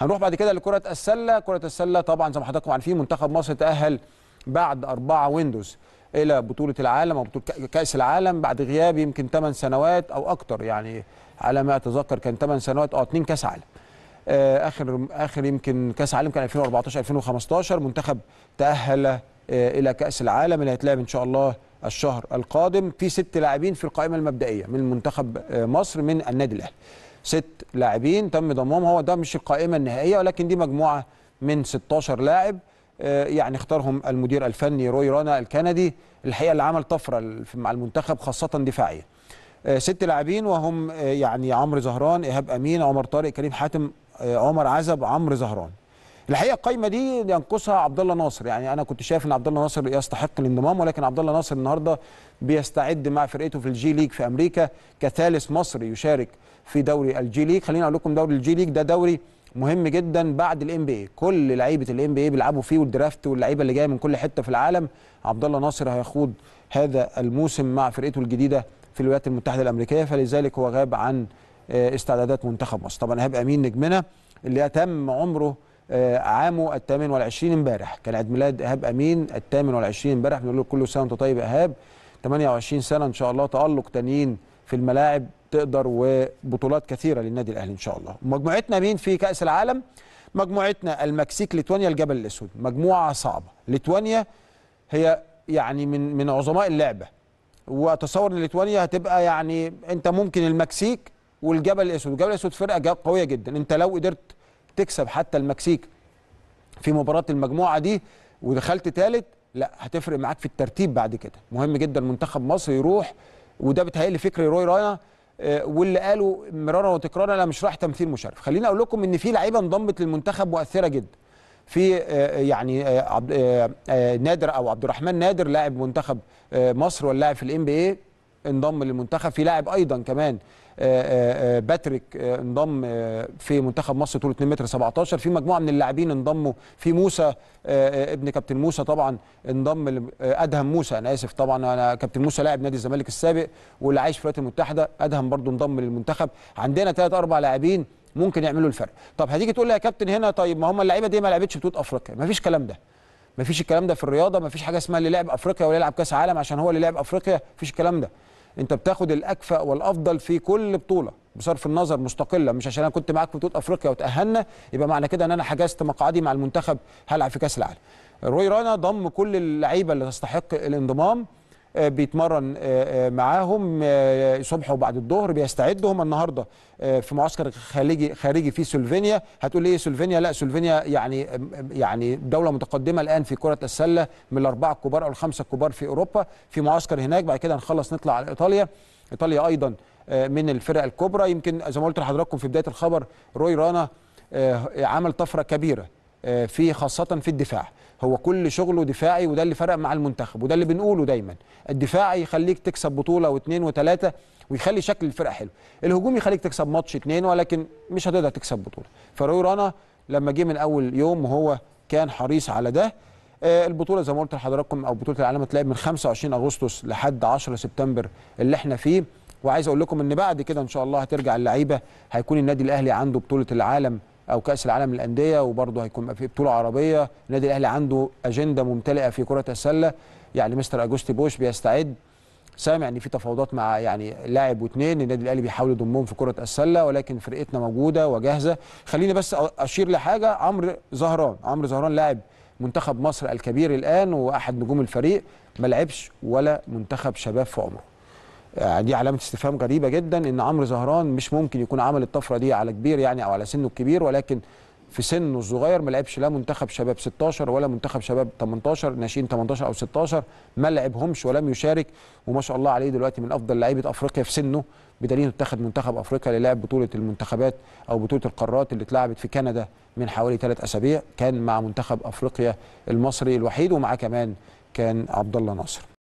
هنروح بعد كده لكرة السلة كرة السلة طبعا زي ما حضراتكم عارفين منتخب مصر تأهل بعد أربعة ويندوز إلى بطولة العالم أو بطولة كأس العالم بعد غياب يمكن 8 سنوات أو أكتر يعني على ما أتذكر كان 8 سنوات أو آه، 2 كأس عالم آه، آخر آخر يمكن كأس عالم كان 2014 2015 منتخب تأهل آه، إلى كأس العالم اللي هيتلعب إن شاء الله الشهر القادم في ست لاعبين في القائمة المبدئية من منتخب مصر من النادي الأهلي ست لاعبين تم ضمهم هو ده مش القائمه النهائيه ولكن دي مجموعه من 16 لاعب آه، يعني اختارهم المدير الفني روي رانا الكندي الحقيقه اللي عمل طفره مع المنتخب خاصه دفاعيا آه، ست لاعبين وهم آه، يعني عمرو زهران ايهاب امين عمر طارق كريم حاتم عمر عزب عمرو زهران الحقيقه القايمه دي ينقصها عبد الله ناصر يعني انا كنت شايف ان عبد الله ناصر يستحق الانضمام ولكن عبد الله ناصر النهارده بيستعد مع فرقته في الجي ليج في امريكا كثالث مصري يشارك في دوري الجي ليج خليني اقول لكم دوري الجي ليج ده دوري مهم جدا بعد الام بي اي كل لعيبه الام بي اي بيلعبوا فيه والدرافت واللعيبه اللي جايه من كل حته في العالم عبد الله ناصر هيخوض هذا الموسم مع فرقته الجديده في الولايات المتحده الامريكيه فلذلك هو غاب عن آه، استعدادات منتخب مصر طبعا هيبقى مين نجمنا اللي اتم عمره آه، عامه الثامن والعشرين امبارح كان عيد ميلاد ايهاب امين الثامن والعشرين امبارح بنقول له كل سنه وانت طيب ايهاب 28 سنه ان شاء الله تالق تانيين في الملاعب تقدر وبطولات كثيره للنادي الاهلي ان شاء الله مجموعتنا مين في كاس العالم مجموعتنا المكسيك ليتوانيا الجبل الاسود مجموعه صعبه ليتوانيا هي يعني من من عظماء اللعبه واتصور ان ليتوانيا هتبقى يعني انت ممكن المكسيك والجبل الاسود الجبل الاسود فرقه قويه جدا انت لو قدرت تكسب حتى المكسيك في مباراه المجموعه دي ودخلت ثالث لا هتفرق معاك في الترتيب بعد كده مهم جدا منتخب مصر يروح وده بتهيألي فكر روي رانا آه، واللي قالوا مرارا وتكرارا انا مش رايح تمثيل مشرف خليني اقول لكم ان في لعيبه انضمت للمنتخب مؤثره جدا في آه، آه، يعني نادر او عبد الرحمن نادر لاعب منتخب مصر واللاعب في الام بي اي انضم للمنتخب في لاعب ايضا كمان آه، آه، آه، باتريك انضم في منتخب مصر طوله 2 متر 17 في مجموعه من اللاعبين انضموا في موسى ابن كابتن موسى طبعا انضم ادهم موسى انا اسف طبعا انا كابتن موسى لاعب نادي الزمالك السابق واللي عايش في الولايات المتحده ادهم برضو انضم للمنتخب عندنا ثلاث اربع لاعبين ممكن يعملوا الفرق طب هتيجي تقول لي يا كابتن هنا طيب ما هم اللعيبه دي ما لعبتش بطوله افريقيا ما فيش كلام ده ما فيش الكلام ده في الرياضه ما فيش حاجه اسمها اللي لعب افريقيا ولا يلعب كاس عالم عشان هو اللي لعب افريقيا فيش الكلام ده انت بتاخد الاكفأ والافضل في كل بطوله بصرف النظر مستقله مش عشان انا كنت معاك في بطوله افريقيا وتاهلنا يبقى معنى كده ان انا حجزت مقعدي مع المنتخب هلعب في كاس العالم روي رانا ضم كل اللعيبه اللي تستحق الانضمام آه، بيتمرن آه، آه، معاهم صبح وبعد الظهر بيستعدوا هم النهارده في معسكر خارجي خارجي في سلوفينيا هتقول ايه سلوفينيا لا سلوفينيا يعني يعني دوله متقدمه الان في كره السله من الاربعه الكبار او الخمسه الكبار في اوروبا في معسكر هناك بعد كده هنخلص نطلع على ايطاليا ايطاليا ايضا من الفرق الكبرى يمكن زي ما قلت لحضراتكم في بدايه الخبر روي رانا عمل طفره كبيره آه، في خاصه في الدفاع هو كل شغله دفاعي وده اللي فرق مع المنتخب وده اللي بنقوله دايما الدفاع يخليك تكسب بطوله واثنين وثلاثه ويخلي شكل الفرقه حلو الهجوم يخليك تكسب ماتش اثنين ولكن مش هتقدر تكسب بطوله فروي رانا لما جه من اول يوم وهو كان حريص على ده آه، البطوله زي ما قلت لحضراتكم او بطوله العالم هتلاقي من 25 اغسطس لحد 10 سبتمبر اللي احنا فيه وعايز اقول لكم ان بعد كده ان شاء الله هترجع اللعيبه هيكون النادي الاهلي عنده بطوله العالم او كاس العالم للانديه وبرضه هيكون في بطوله عربيه النادي الاهلي عنده اجنده ممتلئه في كره السله يعني مستر اجوستي بوش بيستعد سامع ان في تفاوضات مع يعني لاعب واثنين النادي الاهلي بيحاول يضمهم في كره السله ولكن فرقتنا موجوده وجاهزه خليني بس اشير لحاجه عمرو زهران عمرو زهران لاعب منتخب مصر الكبير الان واحد نجوم الفريق ما لعبش ولا منتخب شباب في عمره آه، دي علامه استفهام غريبه جدا ان عمرو زهران مش ممكن يكون عمل الطفره دي على كبير يعني او على سنه الكبير ولكن في سنه الصغير ما لعبش لا منتخب شباب 16 ولا منتخب شباب 18 ناشئين 18 او 16 ما لعبهمش ولم يشارك وما شاء الله عليه دلوقتي من افضل لعيبه افريقيا في سنه بدليل اتخذ منتخب افريقيا للعب بطوله المنتخبات او بطوله القارات اللي اتلعبت في كندا من حوالي ثلاث اسابيع كان مع منتخب افريقيا المصري الوحيد ومعاه كمان كان عبد الله ناصر